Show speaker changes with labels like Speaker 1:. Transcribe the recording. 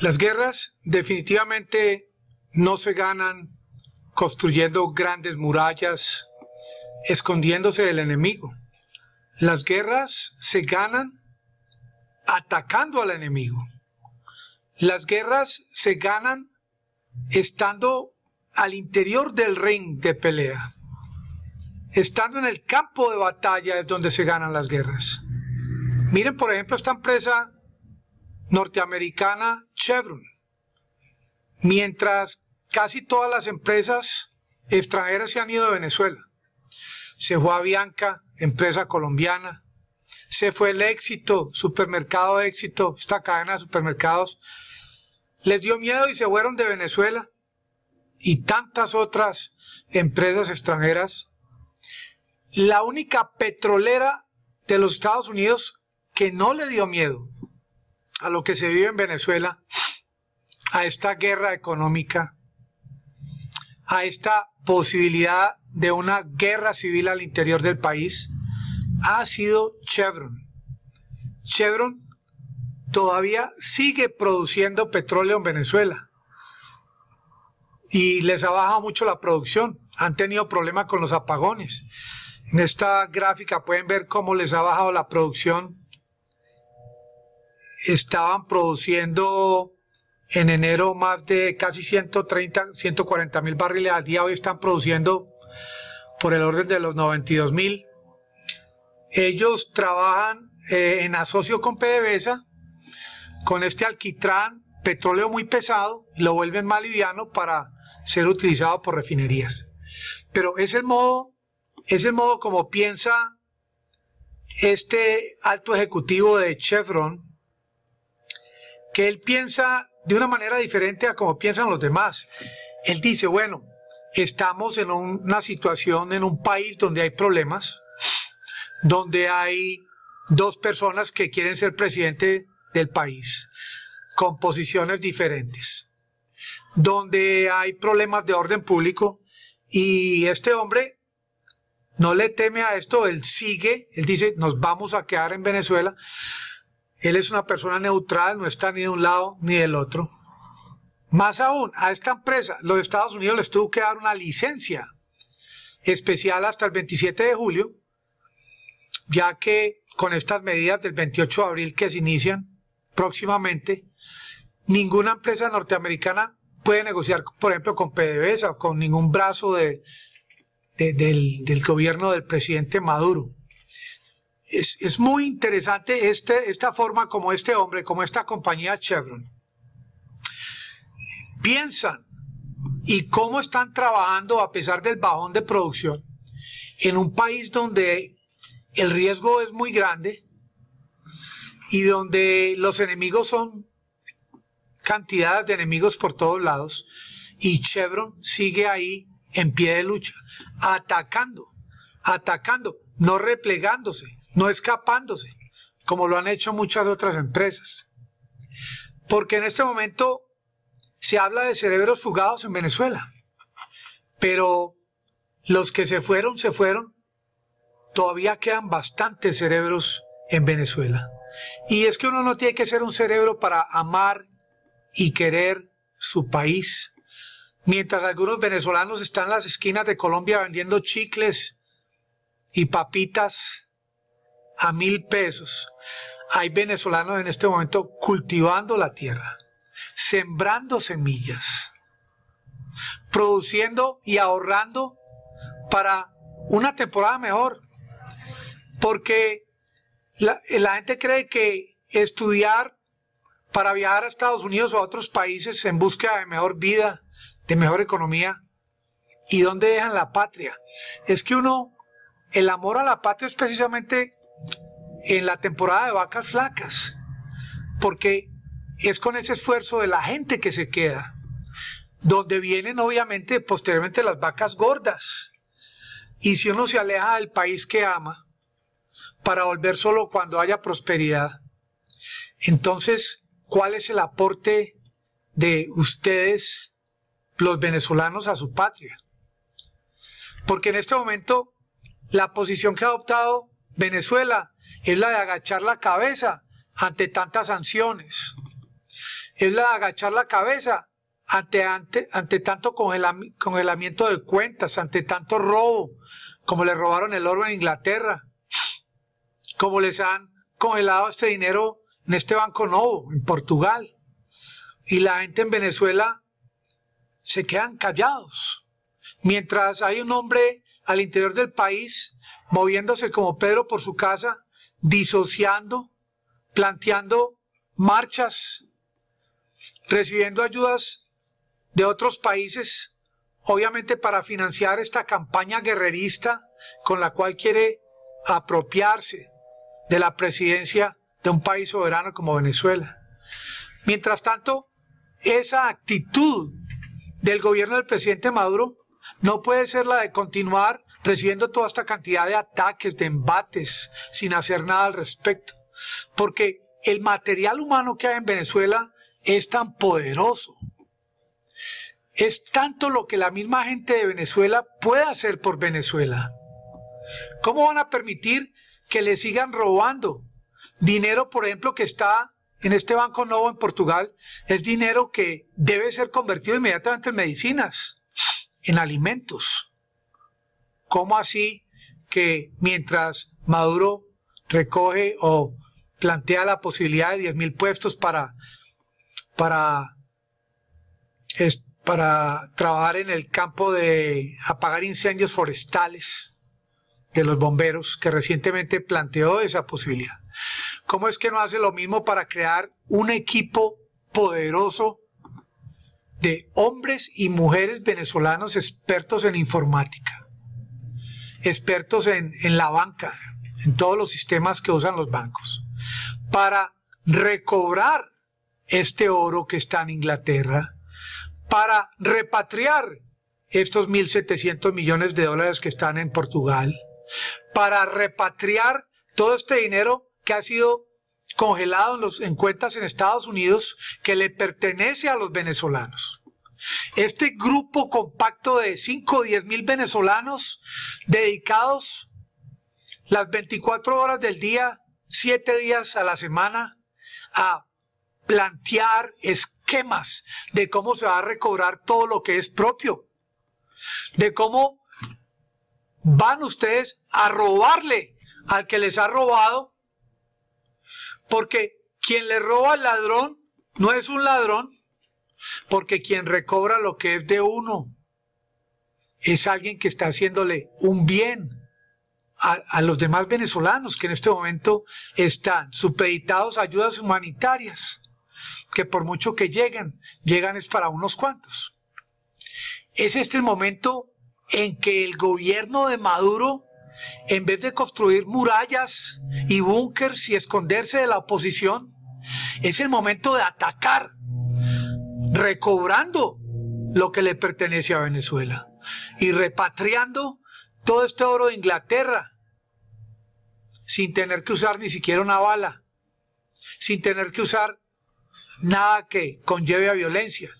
Speaker 1: Las guerras definitivamente no se ganan construyendo grandes murallas, escondiéndose del enemigo. Las guerras se ganan atacando al enemigo. Las guerras se ganan estando al interior del ring de pelea. Estando en el campo de batalla es donde se ganan las guerras. Miren, por ejemplo, esta empresa norteamericana Chevron, mientras casi todas las empresas extranjeras se han ido de Venezuela. Se fue a bianca empresa colombiana, se fue el éxito, supermercado éxito, esta cadena de supermercados, les dio miedo y se fueron de Venezuela y tantas otras empresas extranjeras. La única petrolera de los Estados Unidos que no le dio miedo a lo que se vive en Venezuela, a esta guerra económica, a esta posibilidad de una guerra civil al interior del país, ha sido Chevron. Chevron todavía sigue produciendo petróleo en Venezuela y les ha bajado mucho la producción. Han tenido problemas con los apagones. En esta gráfica pueden ver cómo les ha bajado la producción estaban produciendo en enero más de casi 130, 140 mil barriles al día, hoy están produciendo por el orden de los 92 mil. Ellos trabajan eh, en asocio con PDVSA, con este alquitrán, petróleo muy pesado, lo vuelven más liviano para ser utilizado por refinerías. Pero es el modo, es el modo como piensa este alto ejecutivo de Chevron, que él piensa de una manera diferente a como piensan los demás. Él dice, bueno, estamos en una situación, en un país donde hay problemas, donde hay dos personas que quieren ser presidente del país, con posiciones diferentes, donde hay problemas de orden público y este hombre no le teme a esto, él sigue, él dice, nos vamos a quedar en Venezuela él es una persona neutral, no está ni de un lado ni del otro. Más aún, a esta empresa, los Estados Unidos les tuvo que dar una licencia especial hasta el 27 de julio, ya que con estas medidas del 28 de abril que se inician próximamente, ninguna empresa norteamericana puede negociar, por ejemplo, con PDVSA o con ningún brazo del gobierno del presidente Maduro es, muy interesante este, esta forma como este hombre, como esta compañía Chevron, piensan y cómo están trabajando a pesar del bajón de producción en un país donde el riesgo es muy grande y donde los enemigos son cantidades de enemigos por todos lados y Chevron sigue ahí en pie de lucha, atacando, atacando, no replegándose no escapándose, como lo han hecho muchas otras empresas. Porque en este momento se habla de cerebros fugados en Venezuela, pero los que se fueron, se fueron, todavía quedan bastantes cerebros en Venezuela. Y es que uno no tiene que ser un cerebro para amar y querer su país. Mientras algunos venezolanos están en las esquinas de Colombia vendiendo chicles y papitas a mil pesos. Hay venezolanos en este momento cultivando la tierra, sembrando semillas, produciendo y ahorrando para una temporada mejor. Porque la, gente cree que estudiar para viajar a Estados Unidos o a otros países en búsqueda de mejor vida, de mejor economía, ¿Y donde dejan la patria? Es que uno, el amor a la patria es precisamente en la temporada de vacas flacas, porque es con ese esfuerzo de la gente que se queda, donde vienen obviamente posteriormente las vacas gordas. Y si uno se aleja del país que ama, para volver solo cuando haya prosperidad, entonces, ¿cuál es el aporte de ustedes, los venezolanos, a su patria? Porque en este momento, la posición que ha adoptado Venezuela es la de agachar la cabeza ante tantas sanciones. Es la de agachar la cabeza ante, ante, ante tanto congelamiento de cuentas, ante tanto robo, como le robaron el oro en Inglaterra, como les han congelado este dinero en este Banco nuevo en Portugal. Y la gente en Venezuela se quedan callados. Mientras hay un hombre al interior del país moviéndose como Pedro por su casa, disociando, planteando marchas, recibiendo ayudas de otros países, obviamente para financiar esta campaña guerrerista con la cual quiere apropiarse de la presidencia de un país soberano como Venezuela. Mientras tanto, esa actitud del gobierno del presidente Maduro no puede ser la de continuar recibiendo toda esta cantidad de ataques, de embates, sin hacer nada al respecto. Porque el material humano que hay en Venezuela es tan poderoso. Es tanto lo que la misma gente de Venezuela puede hacer por Venezuela. ¿Cómo van a permitir que le sigan robando dinero, por ejemplo, que está en este Banco nuevo en Portugal? Es dinero que debe ser convertido inmediatamente en medicinas, en alimentos. ¿Cómo así que mientras Maduro recoge o plantea la posibilidad de 10.000 mil puestos para, para, para trabajar en el campo de apagar incendios forestales de los bomberos, que recientemente planteó esa posibilidad? ¿Cómo es que no hace lo mismo para crear un equipo poderoso de hombres y mujeres venezolanos expertos en informática? expertos en, la banca, en todos los sistemas que usan los bancos, para recobrar este oro que está en Inglaterra, para repatriar estos 1.700 millones de dólares que están en Portugal, para repatriar todo este dinero que ha sido congelado en, los, en cuentas en Estados Unidos que le pertenece a los venezolanos. Este grupo compacto de 5 o 10 mil venezolanos dedicados las 24 horas del día, 7 días a la semana, a plantear esquemas de cómo se va a recobrar todo lo que es propio, de cómo van ustedes a robarle al que les ha robado, porque quien le roba al ladrón no es un ladrón, porque quien recobra lo que es de uno es alguien que está haciéndole un bien a, los demás venezolanos que en este momento están supeditados a ayudas humanitarias, que por mucho que lleguen, llegan es para unos cuantos. Es este el momento en que el gobierno de Maduro, en vez de construir murallas y búnkers y esconderse de la oposición, es el momento de atacar recobrando lo que le pertenece a Venezuela y repatriando todo este oro de Inglaterra sin tener que usar ni siquiera una bala, sin tener que usar nada que conlleve a violencia.